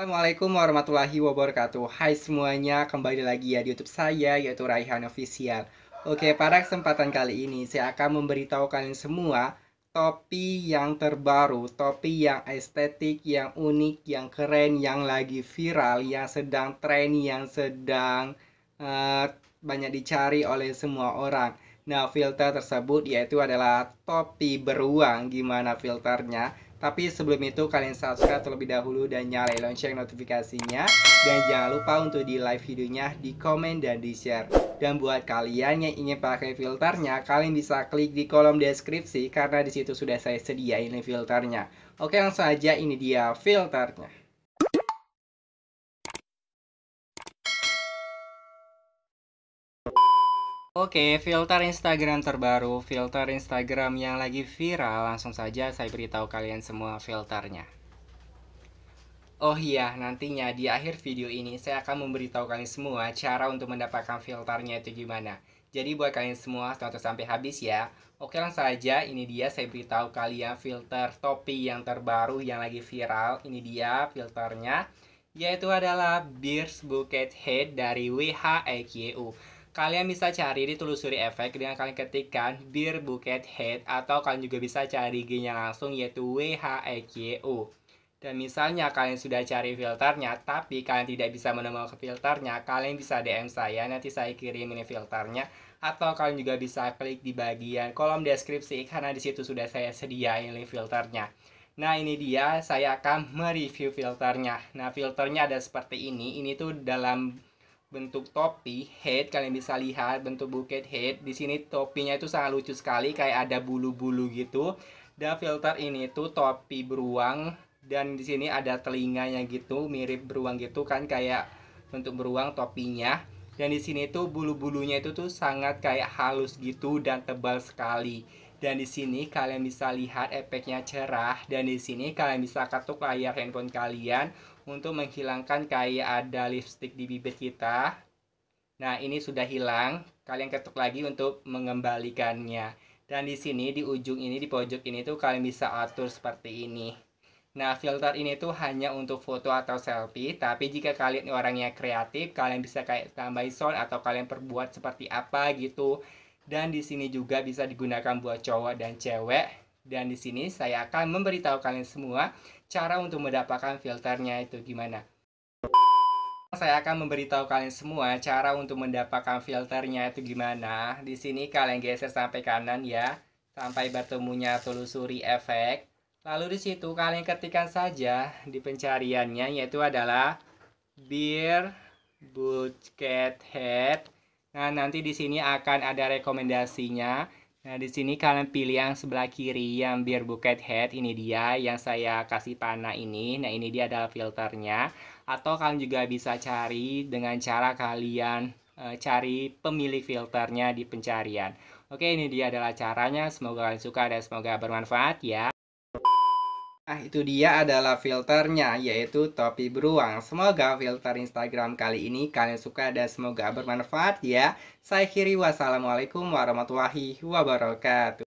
Assalamualaikum warahmatullahi wabarakatuh Hai semuanya, kembali lagi ya di Youtube saya yaitu Raihan Official Oke, pada kesempatan kali ini saya akan memberitahu kalian semua Topi yang terbaru, topi yang estetik, yang unik, yang keren, yang lagi viral, yang sedang tren, yang sedang uh, banyak dicari oleh semua orang Nah, filter tersebut yaitu adalah topi beruang gimana filternya. Tapi sebelum itu kalian subscribe terlebih dahulu dan nyalain lonceng notifikasinya dan jangan lupa untuk di like videonya, di komen dan di share. Dan buat kalian yang ingin pakai filternya, kalian bisa klik di kolom deskripsi karena di situ sudah saya sediain filternya. Oke, langsung aja ini dia filternya. Oke, filter Instagram terbaru, filter Instagram yang lagi viral, langsung saja saya beritahu kalian semua filternya. Oh iya, nantinya di akhir video ini saya akan memberitahu kalian semua cara untuk mendapatkan filternya itu gimana. Jadi buat kalian semua tonton sampai habis ya. Oke langsung saja, ini dia saya beritahu kalian filter topi yang terbaru yang lagi viral. Ini dia filternya, yaitu adalah Beers Bucket Head dari WHAQU. E Kalian bisa cari di telusuri efek dengan kalian ketikkan Beer Bucket Head atau kalian juga bisa cari g langsung yaitu WHEQU. Dan misalnya kalian sudah cari filternya, tapi kalian tidak bisa menemukan filternya, kalian bisa DM saya, nanti saya kirim ini filternya. Atau kalian juga bisa klik di bagian kolom deskripsi, karena di situ sudah saya sediain link filternya. Nah ini dia, saya akan mereview filternya. Nah filternya ada seperti ini, ini tuh dalam bentuk topi head kalian bisa lihat bentuk bucket head di sini topinya itu sangat lucu sekali kayak ada bulu-bulu gitu dan filter ini tuh topi beruang dan di sini ada telinganya gitu mirip beruang gitu kan kayak bentuk beruang topinya dan di sini tuh bulu-bulunya itu tuh sangat kayak halus gitu dan tebal sekali dan di sini kalian bisa lihat efeknya cerah dan di sini kalian bisa ketuk layar handphone kalian untuk menghilangkan kayak ada lipstick di bibir kita nah ini sudah hilang kalian ketuk lagi untuk mengembalikannya dan di sini di ujung ini di pojok ini tuh kalian bisa atur seperti ini Nah, filter ini tuh hanya untuk foto atau selfie, tapi jika kalian orangnya kreatif, kalian bisa kayak tambahin sound atau kalian perbuat seperti apa gitu. Dan di sini juga bisa digunakan buat cowok dan cewek. Dan di sini saya akan memberitahu kalian semua cara untuk mendapatkan filternya itu gimana. Saya akan memberitahu kalian semua cara untuk mendapatkan filternya itu gimana. Di sini kalian geser sampai kanan ya, sampai bertemunya telusuri efek. Lalu di situ kalian ketikkan saja di pencariannya yaitu adalah beer, bucket head, Nah, nanti di sini akan ada rekomendasinya. Nah, di sini kalian pilih yang sebelah kiri yang biar Bucket Head. Ini dia yang saya kasih panah ini. Nah, ini dia adalah filternya. Atau kalian juga bisa cari dengan cara kalian e, cari pemilik filternya di pencarian. Oke, ini dia adalah caranya. Semoga kalian suka dan semoga bermanfaat ya. Nah, itu dia adalah filternya, yaitu topi beruang. Semoga filter Instagram kali ini kalian suka dan semoga bermanfaat ya. Saya Kiri, wassalamualaikum warahmatullahi wabarakatuh.